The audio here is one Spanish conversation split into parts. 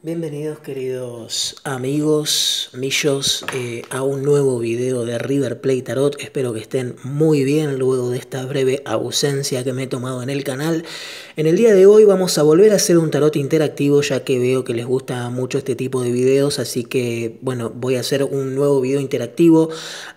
Bienvenidos queridos amigos, millos, eh, a un nuevo video de River Play Tarot. Espero que estén muy bien luego de esta breve ausencia que me he tomado en el canal. En el día de hoy vamos a volver a hacer un tarot interactivo ya que veo que les gusta mucho este tipo de videos. Así que bueno, voy a hacer un nuevo video interactivo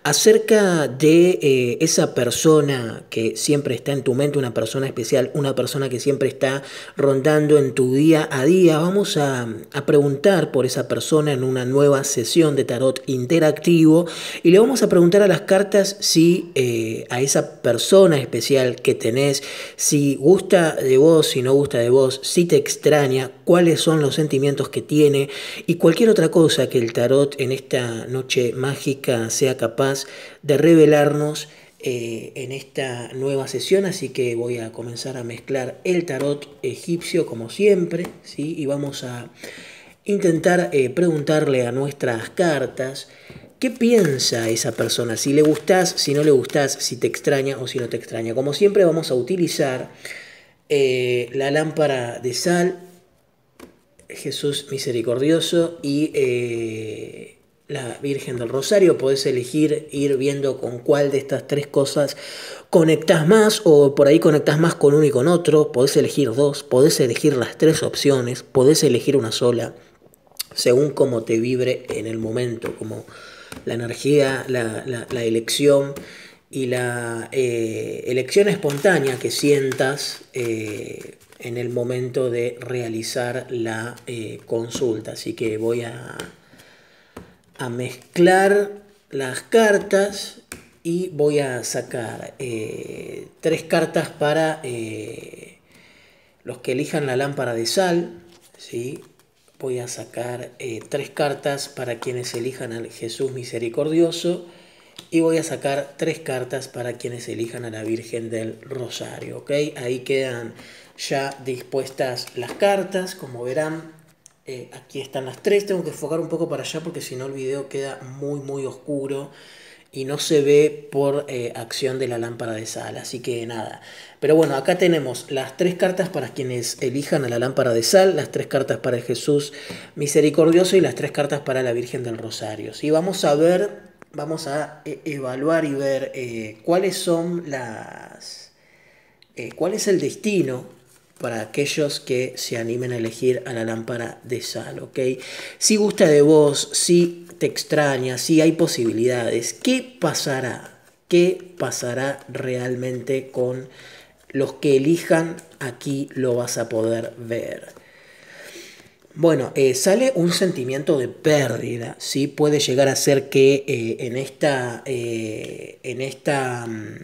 acerca de eh, esa persona que siempre está en tu mente, una persona especial, una persona que siempre está rondando en tu día a día. Vamos a a preguntar por esa persona en una nueva sesión de tarot interactivo y le vamos a preguntar a las cartas si eh, a esa persona especial que tenés, si gusta de vos, si no gusta de vos, si te extraña, cuáles son los sentimientos que tiene y cualquier otra cosa que el tarot en esta noche mágica sea capaz de revelarnos eh, en esta nueva sesión, así que voy a comenzar a mezclar el tarot egipcio como siempre, ¿sí? y vamos a intentar eh, preguntarle a nuestras cartas qué piensa esa persona, si le gustás, si no le gustás, si te extraña o si no te extraña. Como siempre vamos a utilizar eh, la lámpara de sal, Jesús misericordioso y la Virgen del Rosario, podés elegir ir viendo con cuál de estas tres cosas conectas más o por ahí conectás más con uno y con otro, podés elegir dos, podés elegir las tres opciones, podés elegir una sola, según cómo te vibre en el momento, como la energía, la, elección y la eh, elección espontánea que sientas eh, en el momento de realizar la eh, consulta. Así que voy a a mezclar las cartas y voy a sacar eh, tres cartas para eh, los que elijan la lámpara de sal. ¿sí? Voy a sacar eh, tres cartas para quienes elijan al Jesús misericordioso. Y voy a sacar tres cartas para quienes elijan a la Virgen del Rosario. ¿ok? Ahí quedan ya dispuestas las cartas, como verán eh, aquí están las tres, tengo que enfocar un poco para allá porque si no el video queda muy muy oscuro y no se ve por eh, acción de la lámpara de sal, así que nada. Pero bueno, acá tenemos las tres cartas para quienes elijan a la lámpara de sal, las tres cartas para Jesús misericordioso y las tres cartas para la Virgen del Rosario. Y vamos a ver, vamos a eh, evaluar y ver cuáles son las... cuál es el destino para aquellos que se animen a elegir a la lámpara de sal, ¿ok? Si gusta de vos, si te extraña, si hay posibilidades, ¿qué pasará? ¿Qué pasará realmente con los que elijan? Aquí lo vas a poder ver. Bueno, eh, sale un sentimiento de pérdida, ¿sí? Puede llegar a ser que eh, en esta... Eh, en esta mm,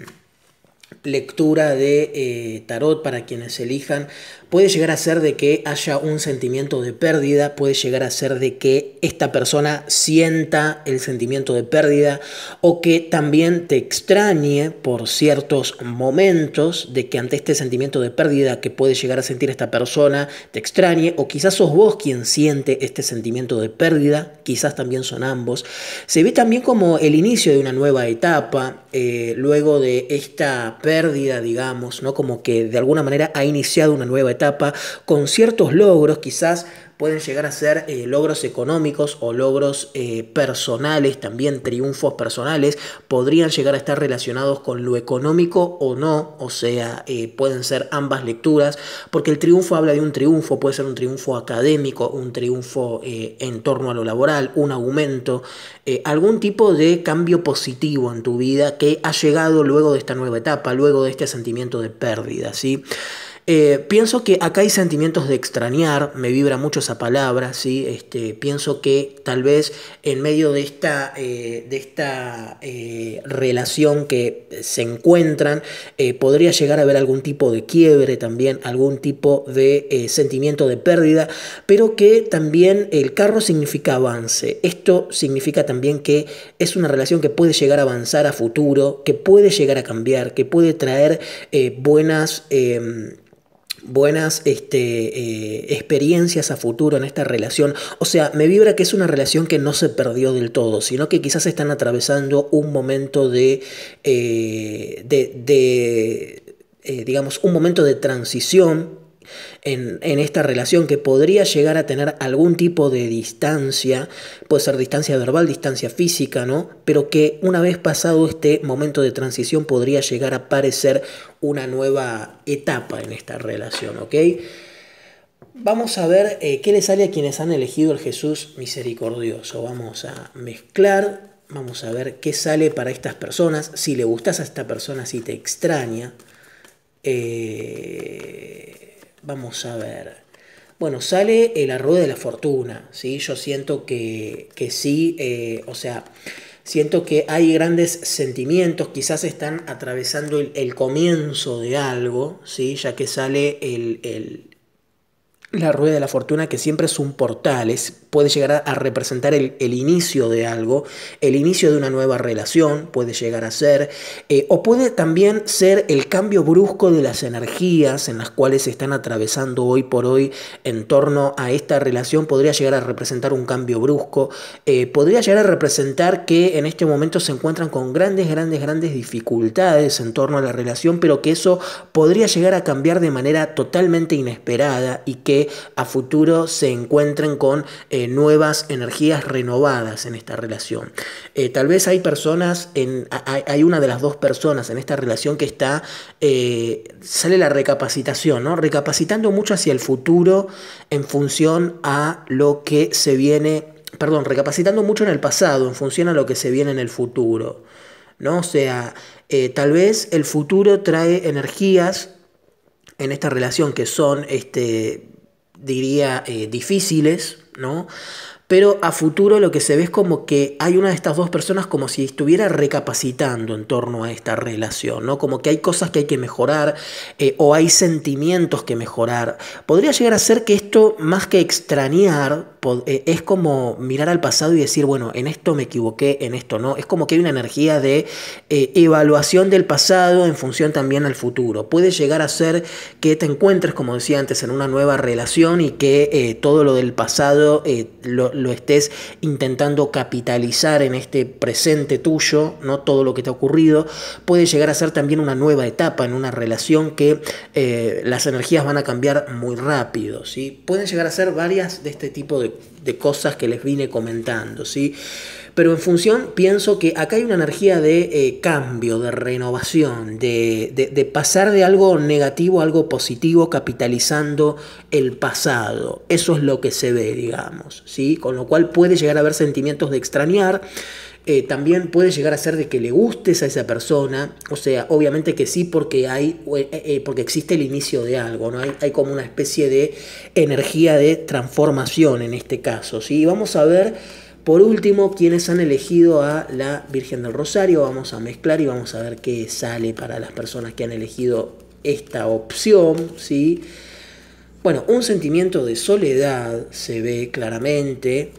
lectura de eh, tarot para quienes elijan puede llegar a ser de que haya un sentimiento de pérdida, puede llegar a ser de que esta persona sienta el sentimiento de pérdida o que también te extrañe por ciertos momentos de que ante este sentimiento de pérdida que puede llegar a sentir esta persona, te extrañe o quizás sos vos quien siente este sentimiento de pérdida, quizás también son ambos. Se ve también como el inicio de una nueva etapa, eh, luego de esta pérdida, digamos, ¿no? como que de alguna manera ha iniciado una nueva etapa etapa con ciertos logros, quizás pueden llegar a ser eh, logros económicos o logros eh, personales, también triunfos personales, podrían llegar a estar relacionados con lo económico o no, o sea, eh, pueden ser ambas lecturas, porque el triunfo habla de un triunfo, puede ser un triunfo académico, un triunfo en torno a lo laboral, un aumento, algún tipo de cambio positivo en tu vida que ha llegado luego de esta nueva etapa, luego de este sentimiento de pérdida, ¿sí? Eh, pienso que acá hay sentimientos de extrañar, me vibra mucho esa palabra, ¿sí? Este, pienso que tal vez en medio de esta, eh, de esta eh, relación que se encuentran, podría llegar a haber algún tipo de quiebre también, algún tipo de sentimiento de pérdida, pero que también el carro significa avance. Esto significa también que es una relación que puede llegar a avanzar a futuro, que puede llegar a cambiar, que puede traer buenas em, buenas este, eh, experiencias a futuro en esta relación. O sea, me vibra que es una relación que no se perdió del todo, sino que quizás están atravesando un momento de, eh, de, de eh, digamos, un momento de transición en, esta relación que podría llegar a tener algún tipo de distancia, puede ser distancia verbal, distancia física, ¿no? Pero que una vez pasado este momento de transición podría llegar a aparecer una nueva etapa en esta relación, ¿ok? Vamos a ver eh, qué le sale a quienes han elegido el Jesús misericordioso. Vamos a mezclar, vamos a ver qué sale para estas personas, si le gustas a esta persona, si te extraña. Eh, Vamos a ver. Bueno, sale la rueda de la fortuna, ¿sí? Yo siento que, que sí, eh, o sea, siento que hay grandes sentimientos, quizás están atravesando el, comienzo de algo, ¿sí? Ya que sale el, la rueda de la fortuna, que siempre es un portales, puede llegar a, representar el, inicio de algo, el inicio de una nueva relación, puede llegar a ser, eh, o puede también ser el cambio brusco de las energías en las cuales se están atravesando hoy por hoy en torno a esta relación, podría llegar a representar un cambio brusco, eh, podría llegar a representar que en este momento se encuentran con grandes, grandes, grandes dificultades en torno a la relación, pero que eso podría llegar a cambiar de manera totalmente inesperada y que a futuro se encuentren con eh, nuevas energías renovadas en esta relación. Eh, tal vez hay personas, en, hay, una de las dos personas en esta relación que está, eh, sale la recapacitación, ¿no? recapacitando mucho hacia el futuro en función a lo que se viene, perdón, recapacitando mucho en el pasado en función a lo que se viene en el futuro. ¿No? O sea, tal vez el futuro trae energías en esta relación que son este, diría, eh, difíciles, ¿no? Pero a futuro lo que se ve es como que hay una de estas dos personas como si estuviera recapacitando en torno a esta relación, ¿no? Como que hay cosas que hay que mejorar eh, o hay sentimientos que mejorar. Podría llegar a ser que esto, más que extrañar, eh, es como mirar al pasado y decir, bueno, en esto me equivoqué, en esto no. Es como que hay una energía de eh, evaluación del pasado en función también al futuro. Puede llegar a ser que te encuentres, como decía antes, en una nueva relación y que eh, todo lo del pasado lo, estés intentando capitalizar en este presente tuyo, ¿no? Todo lo que te ha ocurrido. Puede llegar a ser también una nueva etapa en una relación que las energías van a cambiar muy rápido, ¿sí? Pueden llegar a ser varias de este tipo de de, cosas que les vine comentando, ¿sí? Pero en función pienso que acá hay una energía de eh, cambio, de renovación, de, pasar de algo negativo a algo positivo capitalizando el pasado. Eso es lo que se ve, digamos, ¿sí? Con lo cual puede llegar a haber sentimientos de extrañar. Eh, también puede llegar a ser de que le gustes a esa persona, o sea, obviamente que sí porque hay, eh, porque existe el inicio de algo, ¿no? Hay, como una especie de energía de transformación en este caso, ¿sí? vamos a ver por último, quienes han elegido a la Virgen del Rosario, vamos a mezclar y vamos a ver qué sale para las personas que han elegido esta opción, ¿sí? Bueno, un sentimiento de soledad se ve claramente.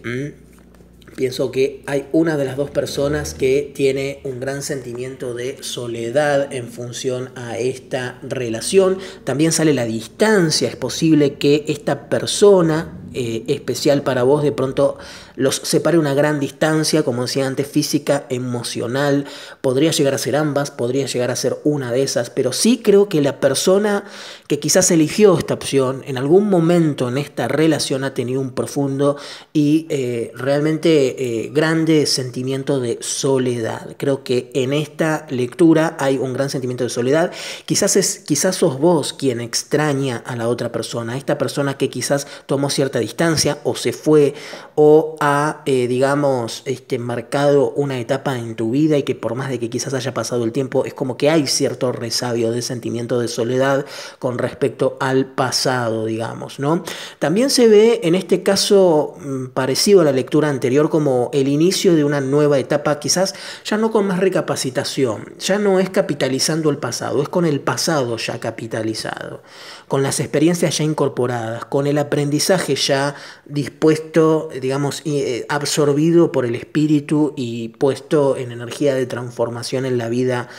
Pienso que hay una de las dos personas que tiene un gran sentimiento de soledad en función a esta relación. También sale la distancia. Es posible que esta persona eh, especial para vos de pronto los separe una gran distancia, como decía antes, física, emocional. Podría llegar a ser ambas, podría llegar a ser una de esas, pero sí creo que la persona que quizás eligió esta opción en algún momento en esta relación ha tenido un profundo y eh, realmente eh, grande sentimiento de soledad. Creo que en esta lectura hay un gran sentimiento de soledad. Quizás, es, quizás sos vos quien extraña a la otra persona, a esta persona que quizás tomó cierta distancia o se fue o ha, eh, digamos, este, marcado una etapa en tu vida y que por más de que quizás haya pasado el tiempo, es como que hay cierto resabio de sentimiento de soledad con respecto al pasado, digamos, ¿no? También se ve en este caso mm, parecido a la lectura anterior como el inicio de una nueva etapa, quizás ya no con más recapacitación, ya no es capitalizando el pasado, es con el pasado ya capitalizado, con las experiencias ya incorporadas, con el aprendizaje ya dispuesto, digamos, eh, absorbido por el espíritu y puesto en energía de transformación en la vida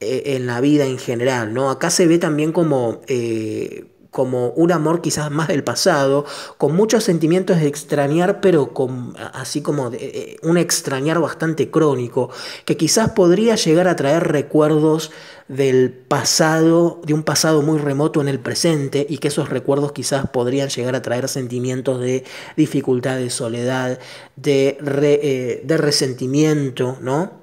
eh, en la vida en general, ¿no? Acá se ve también como eh, como un amor quizás más del pasado, con muchos sentimientos de extrañar, pero con, así como eh, un extrañar bastante crónico, que quizás podría llegar a traer recuerdos del pasado, de un pasado muy remoto en el presente, y que esos recuerdos quizás podrían llegar a traer sentimientos de dificultad, de soledad, de, eh, de resentimiento, ¿no?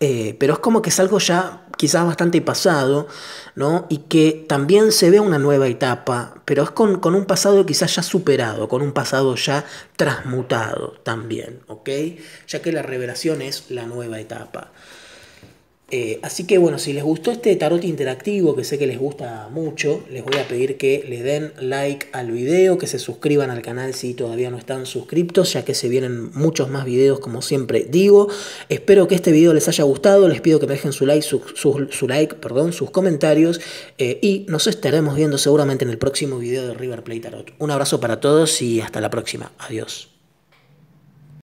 Eh, pero es como que es algo ya quizás bastante pasado, ¿no? Y que también se ve una nueva etapa, pero es con, un pasado quizás ya superado, con un pasado ya transmutado también, ¿ok? Ya que la revelación es la nueva etapa. Eh, así que bueno, si les gustó este tarot interactivo, que sé que les gusta mucho, les voy a pedir que le den like al video, que se suscriban al canal si todavía no están suscriptos, ya que se vienen muchos más videos como siempre digo. Espero que este video les haya gustado, les pido que me dejen su like, like perdón, sus comentarios eh, y nos estaremos viendo seguramente en el próximo video de River Play Tarot. Un abrazo para todos y hasta la próxima. Adiós.